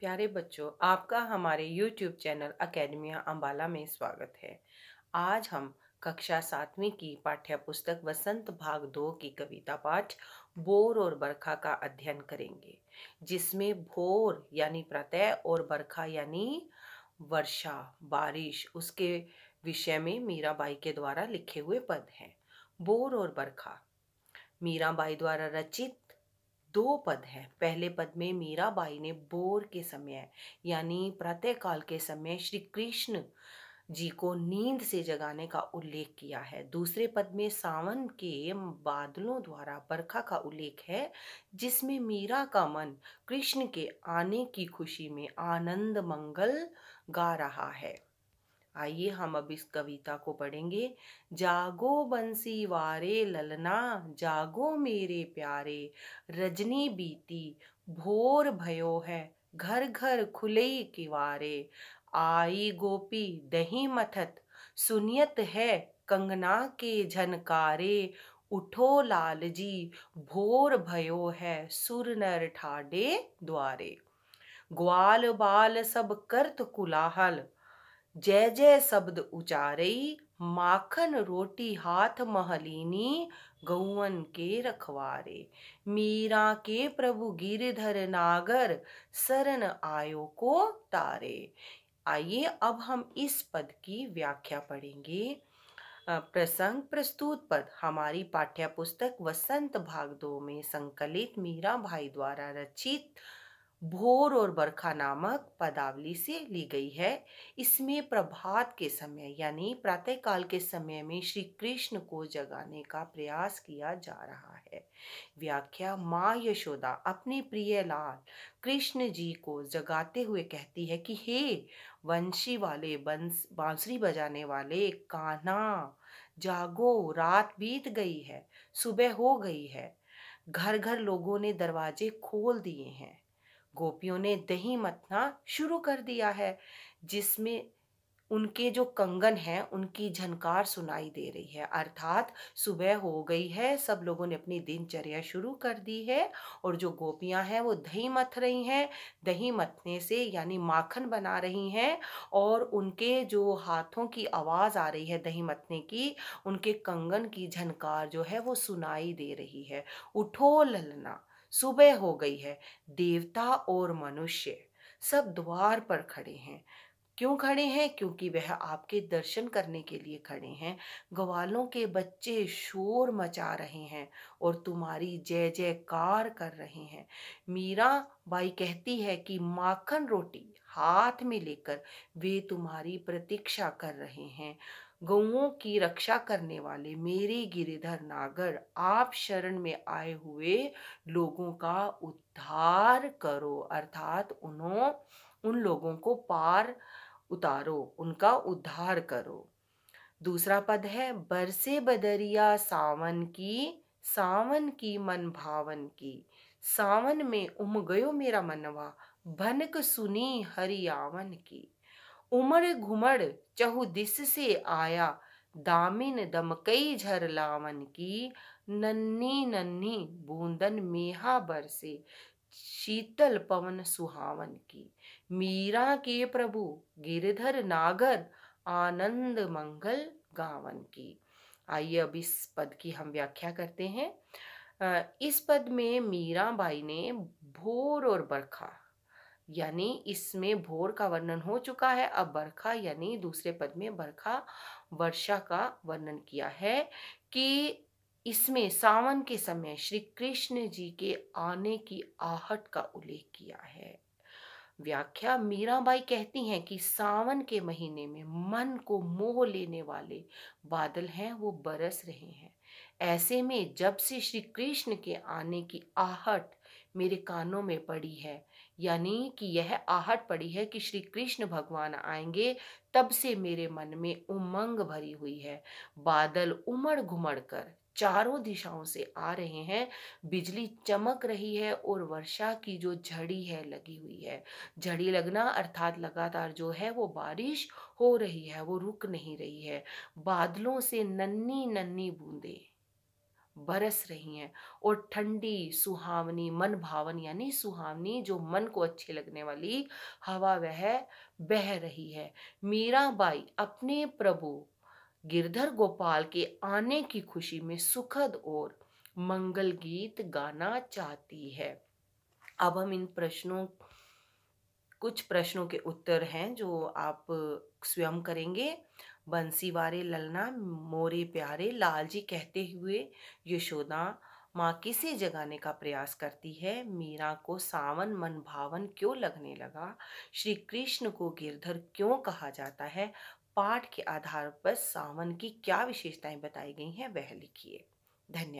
प्यारे बच्चों आपका हमारे YouTube चैनल अकेडमिया अम्बाला में स्वागत है आज हम कक्षा सातवीं की पाठ्य पुस्तक वसंत भाग दो की कविता पाठ बोर और बरखा का अध्ययन करेंगे जिसमें भोर यानी प्रत्यय और बरखा यानी वर्षा बारिश उसके विषय में मीराबाई के द्वारा लिखे हुए पद हैं बोर और बरखा मीराबाई द्वारा रचित दो पद है पहले पद में मीराबाई ने बोर के समय यानी प्रातःकाल के समय श्री कृष्ण जी को नींद से जगाने का उल्लेख किया है दूसरे पद में सावन के बादलों द्वारा बरखा का उल्लेख है जिसमें मीरा का मन कृष्ण के आने की खुशी में आनंद मंगल गा रहा है आइए हम अब इस कविता को पढ़ेंगे जागो बंसी वारे ललना जागो मेरे प्यारे रजनी बीती भोर भयो है घर घर खुले किवारे आई गोपी दही मथत सुनियत है कंगना के झनकारे उठो लाल जी भोर भयो है सुर नर ठाडे द्वारे ग्वाल बाल सब करत कुलाहल जय जय शब्द उचारई माखन रोटी हाथ महलिनी गौवन के रखवारे मीरा के प्रभु गिरधर नागर शरण आयो को तारे आइए अब हम इस पद की व्याख्या पढ़ेंगे प्रसंग प्रस्तुत पद हमारी पाठ्यपुस्तक वसंत भाग दो में संकलित मीरा भाई द्वारा रचित भोर और बरखा नामक पदावली से ली गई है इसमें प्रभात के समय यानी प्रातःकाल के समय में श्री कृष्ण को जगाने का प्रयास किया जा रहा है व्याख्या माँ यशोदा अपने प्रिय लाल कृष्ण जी को जगाते हुए कहती है कि हे वंशी वाले बंस बांसुरी बजाने वाले काना जागो रात बीत गई है सुबह हो गई है घर घर लोगों ने दरवाजे खोल दिए हैं गोपियों ने दही मथना शुरू कर दिया है जिसमें उनके जो कंगन है उनकी झनकार सुनाई दे रही है अर्थात सुबह हो गई है सब लोगों ने अपनी दिनचर्या शुरू कर दी है और जो गोपियां हैं वो दही मथ रही हैं दही मथने से यानी माखन बना रही हैं और उनके जो हाथों की आवाज़ आ रही है दही मथने की उनके कंगन की झनकार जो है वो सुनाई दे रही है उठो ललना सुबह हो गई है देवता और मनुष्य सब द्वार पर खड़े हैं क्यों खड़े हैं क्योंकि वह आपके दर्शन करने के लिए खड़े हैं ग्वालों के बच्चे शोर मचा रहे हैं और तुम्हारी जय जयकार कर रहे हैं मीरा बाई कहती है कि माखन रोटी हाथ में लेकर वे तुम्हारी प्रतीक्षा कर रहे हैं गऊ की रक्षा करने वाले मेरे गिरिधर नागर आप शरण में आए हुए लोगों का उद्धार करो अर्थात उन्हों उन लोगों को पार उतारो उनका उद्धार करो दूसरा पद है बरसे बदरिया सावन की सावन की मन भावन की सावन में उम गयो मेरा मनवा भनक सुनी हरियावन की उमड़ घुमड़ चहु दिस से आया दामिन दमकई झर लावन की नन्नी नन्नी बूंदन मेहा बरसे शीतल पवन सुहावन की मीरा के प्रभु गिरधर नागर आनंद मंगल गावन की आइए अब इस पद की हम व्याख्या करते हैं इस पद में मीरा बाई ने भोर और बरखा यानी इसमें भोर का वर्णन हो चुका है अब बरखा यानी दूसरे पद में बरखा वर्षा का वर्णन किया है कि इसमें सावन के समय श्री कृष्ण जी के आने की आहट का उल्लेख किया है व्याख्या मीराबाई कहती हैं कि सावन के महीने में मन को मोह लेने वाले बादल हैं वो बरस रहे हैं ऐसे में जब से श्री कृष्ण के आने की आहट मेरे कानों में पड़ी है यानी कि यह आहट पड़ी है कि श्री कृष्ण भगवान आएंगे तब से मेरे मन में उमंग भरी हुई है बादल उमड़ घुमड़ कर चारों दिशाओं से आ रहे हैं बिजली चमक रही है और वर्षा की जो झड़ी है लगी हुई है झड़ी लगना अर्थात लगातार जो है वो बारिश हो रही है वो रुक नहीं रही है बादलों से नन्नी नन्नी बूंदें बरस रही हैं और ठंडी सुहावनी मन भावन यानी सुहावनी जो मन को अच्छी लगने वाली हवा वह बह रही है मीरा बाई अपने प्रभु गिरधर गोपाल के आने की खुशी में सुखद और मंगल गीत गाना चाहती है अब हम इन प्रश्नों कुछ प्रश्नों के उत्तर हैं जो आप स्वयं करेंगे बंसी वारे ललना मोरे प्यारे लाल जी कहते हुए यशोदा माँ किसे जगाने का प्रयास करती है मीरा को सावन मन भावन क्यों लगने लगा श्री कृष्ण को गिरधर क्यों कहा जाता है पाठ के आधार पर सावन की क्या विशेषताएं बताई गई हैं वह लिखिए धन्यवाद